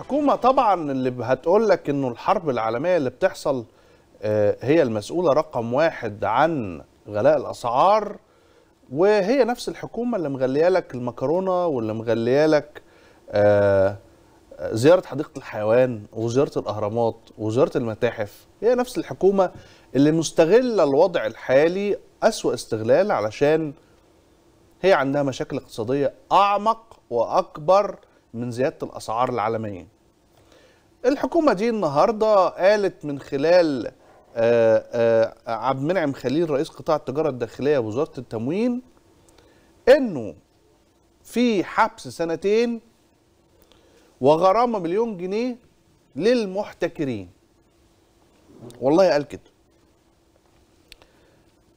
الحكومه طبعا اللي هتقول لك انه الحرب العالميه اللي بتحصل آه، هي المسؤوله رقم واحد عن غلاء الاسعار وهي نفس الحكومه اللي مغليه لك المكرونه واللي مغليه لك آه، زياره حديقه الحيوان وزياره الاهرامات وزياره المتاحف هي نفس الحكومه اللي مستغله الوضع الحالي اسوا استغلال علشان هي عندها مشاكل اقتصاديه اعمق واكبر من زياده الاسعار العالميه. الحكومه دي النهارده قالت من خلال آه، آه، عبد المنعم خليل رئيس قطاع التجاره الداخليه وزاره التموين انه في حبس سنتين وغرامه مليون جنيه للمحتكرين. والله قال كده.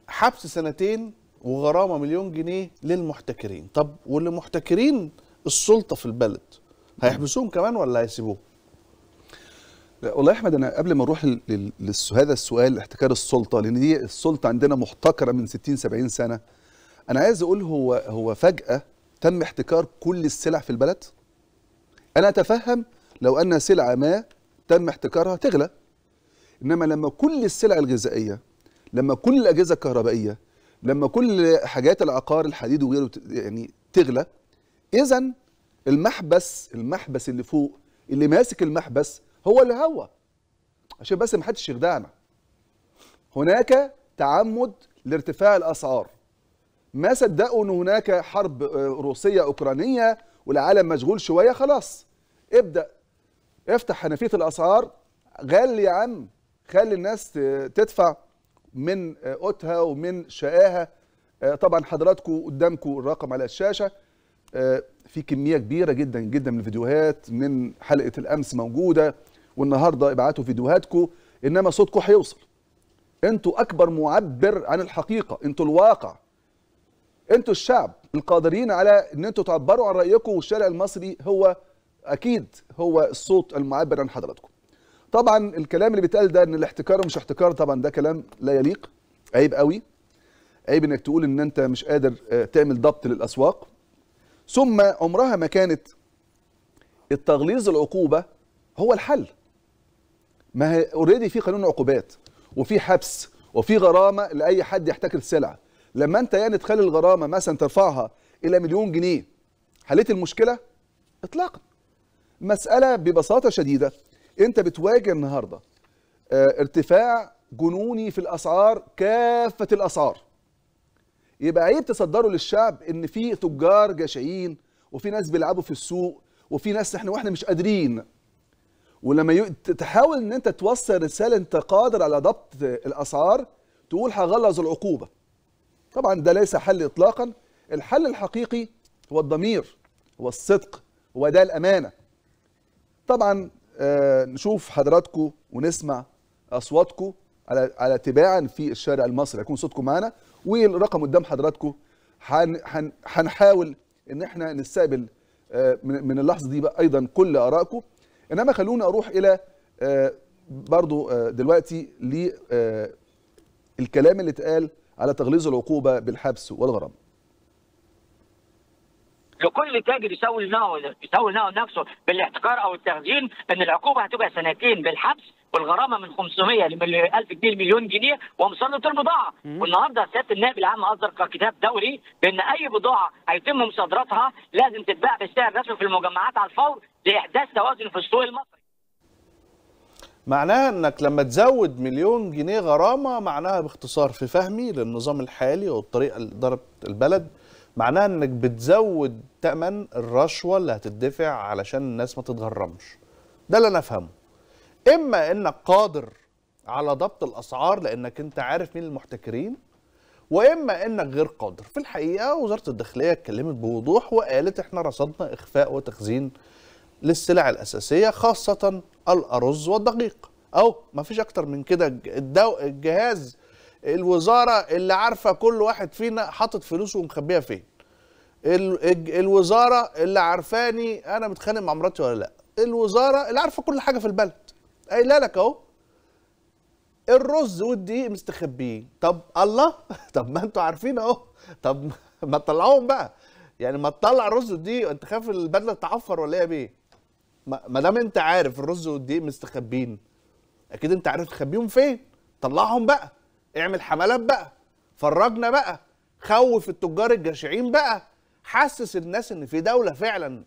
حبس سنتين وغرامه مليون جنيه للمحتكرين طب واللي محتكرين السلطه في البلد هيحبسوهم كمان ولا هيسيبوهم؟ والله يا احمد انا قبل ما اروح لهذا السؤال احتكار السلطه لان دي السلطه عندنا محتكره من 60 70 سنه انا عايز اقول هو هو فجاه تم احتكار كل السلع في البلد انا اتفهم لو ان سلعه ما تم احتكارها تغلى انما لما كل السلع الغذائيه لما كل الاجهزه الكهربائيه لما كل حاجات العقار الحديد وغيره يعني تغلى اذا المحبس المحبس اللي فوق اللي ماسك المحبس هو الهوى عشان بس ما حدش يخدعنا هناك تعمد لارتفاع الاسعار ما صدقوا ان هناك حرب آه، روسيه اوكرانيه والعالم مشغول شويه خلاص ابدا افتح حنفيه الاسعار غلي يا عم خلي الناس تدفع من آه، قوتها ومن شقاها آه، طبعا حضراتكم قدامكم الرقم على الشاشه آه، في كميه كبيره جدا جدا من الفيديوهات من حلقه الامس موجوده والنهارده ابعتوا فيديوهاتكم انما صوتكم هيوصل انتوا اكبر معبر عن الحقيقه انتوا الواقع انتوا الشعب القادرين على ان انتوا تعبروا عن رايكم والشارع المصري هو اكيد هو الصوت المعبر عن حضراتكم طبعا الكلام اللي بيتقال ده ان الاحتكار مش احتكار طبعا ده كلام لا يليق عيب قوي عيب انك تقول ان انت مش قادر آه، تعمل ضبط للاسواق ثم عمرها ما كانت التغليظ العقوبه هو الحل ما اوريدي في قانون عقوبات وفي حبس وفي غرامه لاي حد يحتكر سلعه لما انت يعني تخلي الغرامه مثلا ترفعها الى مليون جنيه حليت المشكله اطلاقا مساله ببساطه شديده انت بتواجه النهارده آه، ارتفاع جنوني في الاسعار كافه الاسعار يبقى عيب تصدروا للشعب ان في تجار جشعين وفي ناس بيلعبوا في السوق وفي ناس احنا واحنا مش قادرين ولما تحاول ان انت توصل رساله انت قادر على ضبط الاسعار تقول هغلظ العقوبه طبعا ده ليس حل اطلاقا الحل الحقيقي هو الضمير هو الصدق هو ده الامانه طبعا آه، نشوف حضراتكم ونسمع اصواتكم على على تباعا في الشارع المصري هيكون صوتكم معانا والرقم قدام حضراتكم هنحاول ان احنا نستقبل آه، من اللحظه دي بقى ايضا كل ارائكم انما خلونا اروح الى آه، برضو آه، دلوقتي للكلام اللي اتقال على تغليظ العقوبه بالحبس والغرام لكل تاجر يسوي يسوي نفسه بالاحتكار او التخزين ان العقوبه هتبقى سنتين بالحبس والغرامه من 500 ل 1000 جنيه لمليون جنيه ومسلط البضاعه والنهارده سياده النائب العام اصدر كتاب دوري بان اي بضاعه هيتم مصادرتها لازم تتباع بالسعر الرسمي في المجمعات على الفور لاحداث توازن في السوق المصري معناها انك لما تزود مليون جنيه غرامه معناها باختصار في فهمي للنظام الحالي وبطريقه لاداره البلد معناها انك بتزود تمن الرشوه اللي هتدفع علشان الناس ما تتغرمش ده اللي انا افهمه اما انك قادر على ضبط الاسعار لانك انت عارف مين المحتكرين واما انك غير قادر في الحقيقه وزاره الداخليه اتكلمت بوضوح وقالت احنا رصدنا اخفاء وتخزين للسلع الاساسيه خاصه الارز والدقيق او ما فيش اكتر من كده الجهاز الوزاره اللي عارفه كل واحد فينا حاطط فلوسه ومخبيها فين الوزاره اللي عارفاني انا متخانق مع مراتي ولا لا الوزاره اللي عارفه كل حاجه في البلد قايله لك اهو الرز والدقيق مستخبيين طب الله طب ما انتوا عارفين اهو طب ما تطلعوهم بقى يعني ما تطلع الرز والدقيق انت خايف البدله تعفر ولا ايه يا بيه ما دام انت عارف الرز والدقيق مستخبيين اكيد انت عارف تخبيهم فين طلعهم بقى اعمل حملات بقى فرجنا بقى خوف التجار الجشعين بقى حسس الناس ان في دوله فعلا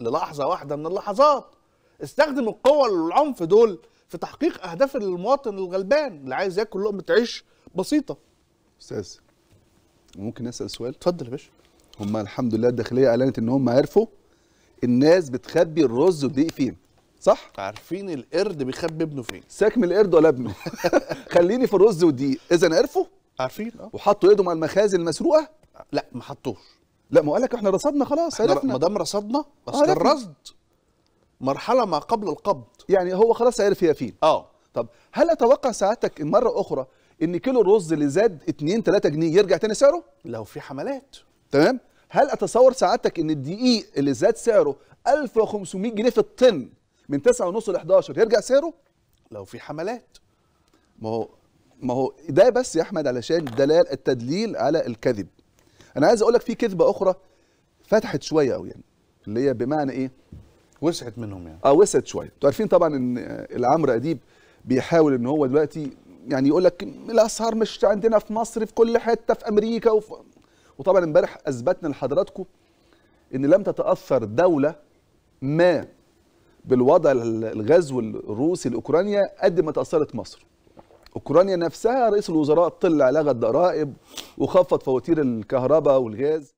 للحظه واحده من اللحظات استخدم القوه والعنف دول في تحقيق اهداف المواطن الغلبان اللي عايز ياكل لقمه عيش بسيطه استاذ ممكن اسال سؤال اتفضل يا باشا هم الحمد لله الداخليه اعلنت ان هم عرفوا الناس بتخبي الرز والدقيق فين صح عارفين القرد بيخبي ابنه فين ساكم القرد ولا ابنه خليني في الرز والدقيق اذا عرفوا عارفين اه وحطوا ايدهم على المخازن المسروقه لا ما حطوش لا ما قال لك احنا رصدنا خلاص عرفنا ما دام رصدنا اصل آه، الرصد مرحله ما قبل القبض يعني هو خلاص عرف هي فين اه طب هل اتوقع سعادتك مره اخرى ان كيلو الرز اللي زاد 2 3 جنيه يرجع تاني سعره لو في حملات تمام هل اتصور سعادتك ان الدقيق اللي زاد سعره 1500 جنيه في الطن من 9 ونص ل 11 يرجع سعره لو في حملات ما هو ما هو ده بس يا احمد علشان دلال التدليل على الكذب انا عايز اقول لك في كذبه اخرى فتحت شويه قوي يعني اللي هي بمعنى ايه وسعت منهم يعني اه وسعت شويه انتوا عارفين طبعا ان العمرو اديب بيحاول ان هو دلوقتي يعني يقول لك الاسهار مش عندنا في مصر في كل حته في امريكا وفي وطبعا امبارح اثبتنا لحضراتكم ان لم تتاثر دوله ما بالوضع الغزو الروسي لاوكرانيا قد ما تاثرت مصر. اوكرانيا نفسها رئيس الوزراء طلع لغى الضرائب وخفض فواتير الكهرباء والغاز